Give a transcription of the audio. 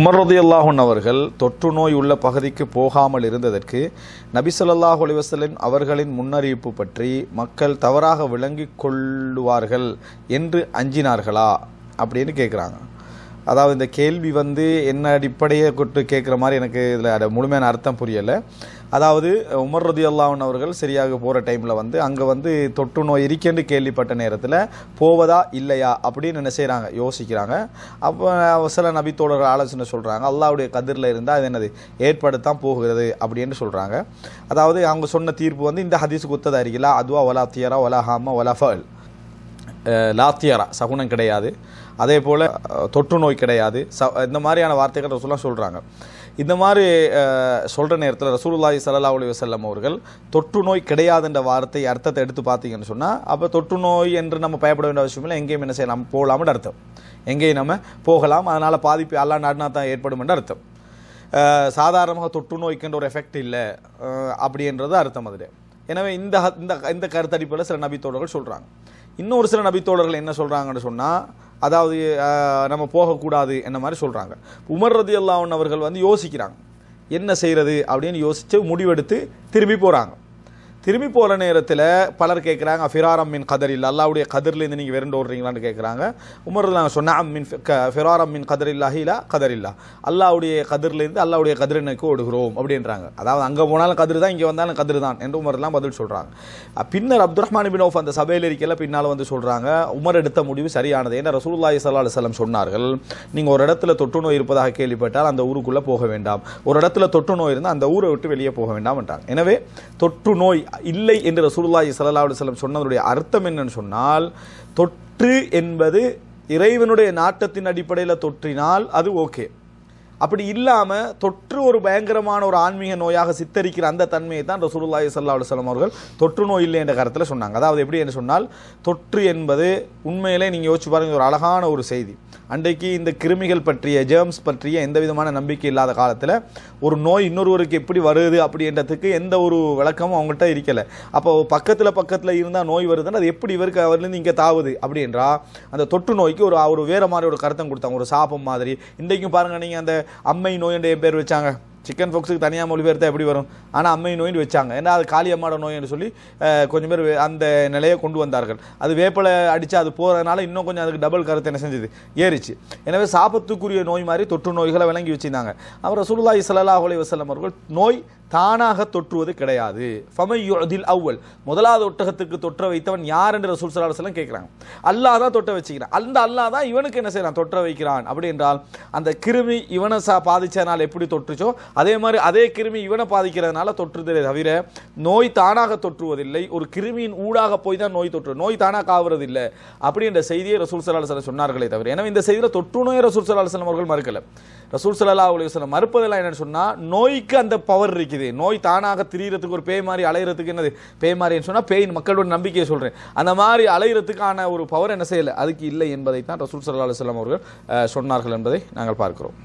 Umar ரதி அல்லாஹன் அவர்கள் தொற்று நோய் உள்ள பகுதிக்கு போகாமல் இருந்ததற்கு நபிசல்லாஹ் அலிவசலின் அவர்களின் முன்னறிவிப்பு பற்றி மக்கள் தவறாக விளங்கி கொள்ளுவார்கள் என்று அஞ்சினார்களா அப்படின்னு கேட்குறாங்க அதாவது இந்த கேள்வி வந்து என்ன அடிப்படையை கொட்டு கேட்குற மாதிரி எனக்கு இதில் முழுமையான அர்த்தம் புரியலை அதாவது உமர் ரதி அல்லாவன் அவர்கள் சரியாக போகிற டைமில் வந்து அங்கே வந்து தொற்று நோய் இருக்கேன்னு கேள்விப்பட்ட நேரத்தில் போவதா இல்லையா அப்படின்னு என்ன செய்கிறாங்க யோசிக்கிறாங்க அப்போ சில நபி ஆலோசனை சொல்கிறாங்க அல்லாவுடைய கதிரில் இருந்தால் அது என்னது ஏற்படுத்தான் போகிறது அப்படின்னு சொல்கிறாங்க அதாவது அவங்க சொன்ன தீர்ப்பு வந்து இந்த ஹதீஸ் குத்ததாக இருக்கலாம் அதுவா ஒலா தியரா ஒலா ஹாமா ஒலா ஃபல் லாத்தியரா சகுனம் கிடையாது அதே போல் தொற்று நோய் கிடையாது ச இந்த மாதிரியான வார்த்தைகள் ரசூலாக சொல்கிறாங்க இந்த மாதிரி சொல்கிற நேரத்தில் ரசூலுல்லாஹி சல்லா அலி வசல்லம் அவர்கள் தொற்று நோய் கிடையாதுன்ற வார்த்தை அர்த்தத்தை எடுத்து பார்த்தீங்கன்னு சொன்னால் அப்போ தொற்று நோய் என்று நம்ம பயப்பட வேண்டிய அவசியம் இல்லை எங்கேயும் என்ன செய்யலாம் போகலாம்னு அர்த்தம் எங்கேயும் நம்ம போகலாம் அதனால் பாதிப்பு எல்லா நாடுனா தான் ஏற்படும் என்று அர்த்தம் சாதாரணமாக தொற்று நோய்க்குன்ற ஒரு எஃபெக்ட் இல்லை அப்படின்றது அர்த்தம் அதில் எனவே இந்த இந்த இந்த கருத்தடிப்பில் சில நபித்தோழர்கள் சொல்கிறாங்க இன்னொரு சில நபித்தோழர்கள் என்ன சொல்கிறாங்கன்னு சொன்னால் அதாவது நம்ம போகக்கூடாது என்ன மாதிரி சொல்கிறாங்க உமர் ரதி அல்லாவன் அவர்கள் வந்து யோசிக்கிறாங்க என்ன செய்கிறது அப்படின்னு யோசித்து முடிவெடுத்து திரும்பி போகிறாங்க திரும்பி போகிற நேரத்தில் பலர் கேட்குறாங்க ஃபிராரம் மின் இல்லை அல்லாவுடைய கதிர்லேருந்து நீங்கள் விரண்டு ஓடுறீங்களான்னு கேட்குறாங்க உமர் நாங்கள் சொன்னால் மின் க ஃபிராரம் மின் இல்லா ஹீலா இல்லா அல்லாவுடைய கதிர்லேருந்து அல்லாவுடைய கதிரனுக்கு ஓடுகிறோம் அப்படின்றாங்க அதாவது அங்கே போனாலும் கதிர் தான் இங்கே வந்தாலும் கதிர் தான் என்று உமர்லாம் பதில் சொல்கிறாங்க பின்னர் அப்துல் ரஹ்மான் பின் ஓஃப் அந்த சபையில் இருக்கல பின்னால் வந்து சொல்கிறாங்க உமர் எடுத்த முடிவு சரியானது ஏன்னா ரசூல்லாஹி சல்லா அலுவலம் சொன்னார்கள் நீங்கள் ஒரு இடத்துல தொற்று நோய் இருப்பதாக கேள்விப்பட்டால் அந்த ஊருக்குள்ளே போக வேண்டாம் ஒரு இடத்துல தொற்று நோய் இருந்தால் அந்த ஊரை விட்டு வெளியே போக வேண்டாம் என்றாங்க எனவே தொற்று நோய் இல்லை என்று ரசூலுல்லாஹி சல்லா அலுவலம் சொன்னதனுடைய அர்த்தம் என்னன்னு சொன்னால் தொற்று என்பது இறைவனுடைய நாட்டத்தின் அடிப்படையில் தொற்றினால் அது ஓகே அப்படி இல்லாமல் தொற்று ஒரு பயங்கரமான ஒரு ஆன்மீக நோயாக சித்தரிக்கிற அந்த தன்மையை தான் ரசூலுல்லாய் சல்லா அலுவலம் அவர்கள் தொற்று நோய் இல்லை என்ற கருத்தில் சொன்னாங்க அதாவது எப்படி என்று சொன்னால் தொற்று என்பது உண்மையிலே நீங்கள் யோசிச்சு பாருங்கள் ஒரு அழகான ஒரு செய்தி அன்றைக்கு இந்த கிருமிகள் பற்றிய ஜேர்ம்ஸ் பற்றிய எந்த விதமான நம்பிக்கை இல்லாத காலத்தில் ஒரு நோய் இன்னொருவருக்கு எப்படி வருது அப்படின்றதுக்கு எந்த ஒரு விளக்கமும் அவங்ககிட்ட இருக்கலை அப்போ பக்கத்தில் பக்கத்தில் இருந்தால் நோய் வருதுன்னா அது எப்படி இவருக்கு அவர்லேருந்து இங்கே தாவுது அப்படின்றா அந்த தொற்று நோய்க்கு ஒரு ஒரு வேறு மாதிரி ஒரு கருத்தம் கொடுத்தாங்க ஒரு சாபம் மாதிரி இன்றைக்கும் பாருங்கள் நீங்கள் அந்த அம்மை நோய் என்ற பேர் வச்சாங்க சிக்கன் ஃபோக்ஸுக்கு தனியாக மொழிபெயர்த்தா எப்படி வரும் ஆனால் அம்மை நோயின்னு வச்சாங்க ஏன்னா அது காளியம்மாட நோயின்னு சொல்லி கொஞ்சம் பேர் அந்த நிலையை கொண்டு வந்தார்கள் அது வேப்பலை அடித்து அது போகிறதுனால இன்னும் கொஞ்சம் அதுக்கு டபுள் கருத்து என்ன செஞ்சது ஏறிச்சு எனவே சாபத்துக்குரிய நோய் மாதிரி தொற்று நோய்களை விளங்கி வச்சுருந்தாங்க அவர் ரசூல்லா இஸ்லல்லா அலி வசலம் அவர்கள் நோய் தானாக தொற்றுவது கிடையாது ஃபமையுதில் அவ்வல் முதலாவது ஒட்டகத்துக்கு தொற்ற வைத்தவன் யார் என்று ரசூல் சல்லா கேட்குறாங்க அல்லா தான் தொட்ட வச்சுக்கிறான் அந்த அல்லா தான் இவனுக்கு என்ன செய்கிறான் தொற்ற வைக்கிறான் அப்படி என்றால் அந்த கிருமி இவனை சா பாதித்ததுனால எப்படி தொற்றுச்சோ அதே மாதிரி அதே கிருமி இவனை பாதிக்கிறதுனால தொற்றுதலை தவிர நோய் தானாக தொற்றுவதில்லை ஒரு கிருமியின் ஊடாக போய் தான் நோய் தொற்று நோய் தானாக ஆகிறது இல்லை அப்படி என்ற செய்தியை ரசூல் சலாஹ் செல்லம் சொன்னார்களே தவிர எனவே இந்த செய்தியில் தொற்று நோய் ரசூல் சலாஹ் அவர்கள் மறுக்கலை ரசூல் சல்லா அலுவலம் மறுப்பதெல்லாம் என்னென்னு சொன்னால் நோய்க்கு அந்த பவர் இருக்குது இருக்குது நோய் தானாக திரியறதுக்கு ஒரு பேய் மாதிரி அலையிறதுக்கு என்னது பேய் மாதிரின்னு சொன்னால் பேய் மக்களோட நம்பிக்கையை சொல்கிறேன் அந்த மாதிரி அலையிறதுக்கான ஒரு பவர் என்ன செய்யலை அதுக்கு இல்லை என்பதை தான் ரசூல் சல்லா அலுவலாம் அவர்கள் சொன்னார்கள் என்பதை நாங்கள் பார்க்கிறோம்